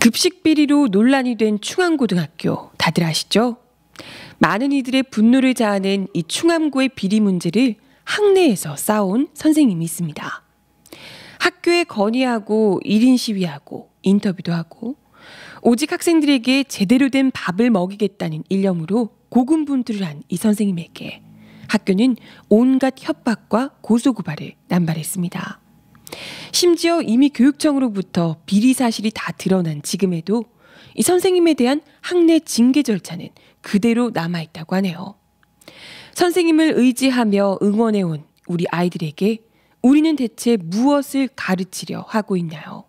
급식 비리로 논란이 된 충암고등학교 다들 아시죠? 많은 이들의 분노를 자아낸 이 충암고의 비리 문제를 학내에서 싸운 선생님이 있습니다. 학교에 건의하고 1인 시위하고 인터뷰도 하고 오직 학생들에게 제대로 된 밥을 먹이겠다는 일념으로 고군분투를 한 이 선생님에게 학교는 온갖 협박과 고소고발을 남발했습니다. 심지어 이미 교육청으로부터 비리 사실이 다 드러난 지금에도 이 선생님에 대한 학내 징계 절차는 그대로 남아있다고 하네요. 선생님을 의지하며 응원해온 우리 아이들에게 우리는 대체 무엇을 가르치려 하고 있나요?